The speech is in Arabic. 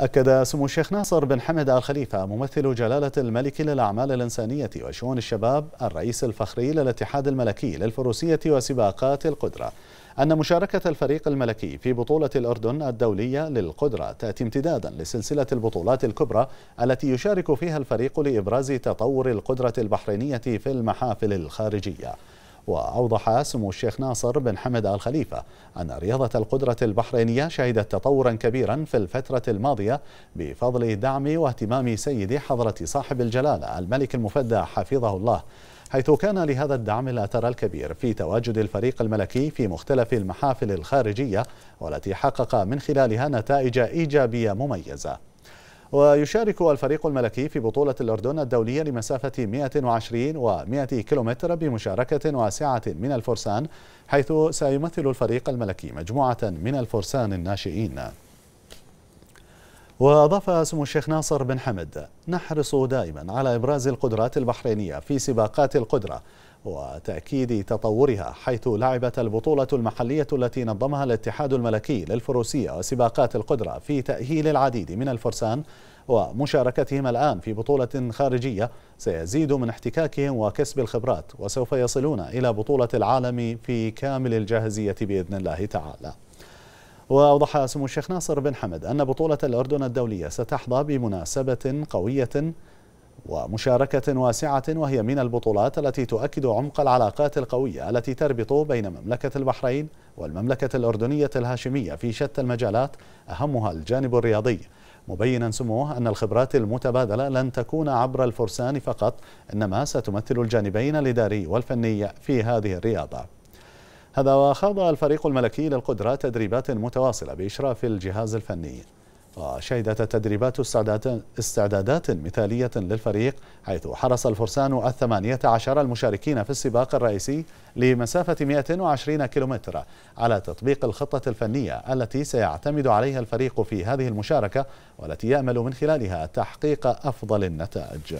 أكد سمو الشيخ ناصر بن حمد آل خليفة ممثل جلالة الملك للأعمال الإنسانية وشؤون الشباب الرئيس الفخري للاتحاد الملكي للفروسية وسباقات القدرة أن مشاركة الفريق الملكي في بطولة الأردن الدولية للقدرة تأتي امتدادا لسلسلة البطولات الكبرى التي يشارك فيها الفريق لإبراز تطور القدرة البحرينية في المحافل الخارجية وأوضح سمو الشيخ ناصر بن حمد آل خليفة أن رياضة القدرة البحرينية شهدت تطورا كبيرا في الفترة الماضية بفضل دعم واهتمام سيد حضرة صاحب الجلالة الملك المفدى حفظه الله حيث كان لهذا الدعم الأثر الكبير في تواجد الفريق الملكي في مختلف المحافل الخارجية والتي حقق من خلالها نتائج إيجابية مميزة ويشارك الفريق الملكي في بطولة الأردن الدولية لمسافة 120 و 100 كيلومتر بمشاركة واسعة من الفرسان حيث سيمثل الفريق الملكي مجموعة من الفرسان الناشئين وأضاف سمو الشيخ ناصر بن حمد نحرص دائما على إبراز القدرات البحرينية في سباقات القدرة وتأكيد تطورها حيث لعبت البطولة المحلية التي نظمها الاتحاد الملكي للفروسية وسباقات القدرة في تأهيل العديد من الفرسان ومشاركتهم الآن في بطولة خارجية سيزيد من احتكاكهم وكسب الخبرات وسوف يصلون إلى بطولة العالم في كامل الجاهزية بإذن الله تعالى وأوضح سمو الشيخ ناصر بن حمد أن بطولة الأردن الدولية ستحظى بمناسبة قوية ومشاركة واسعة وهي من البطولات التي تؤكد عمق العلاقات القوية التي تربط بين مملكة البحرين والمملكة الأردنية الهاشمية في شتى المجالات أهمها الجانب الرياضي مبينا سموه أن الخبرات المتبادلة لن تكون عبر الفرسان فقط إنما ستمثل الجانبين الإداري والفني في هذه الرياضة هذا وخاض الفريق الملكي للقدرة تدريبات متواصلة بإشراف الجهاز الفني وشهدت التدريبات استعدادات مثالية للفريق حيث حرص الفرسان الثمانية عشر المشاركين في السباق الرئيسي لمسافة 120 كيلومتر على تطبيق الخطة الفنية التي سيعتمد عليها الفريق في هذه المشاركة والتي يأمل من خلالها تحقيق أفضل النتائج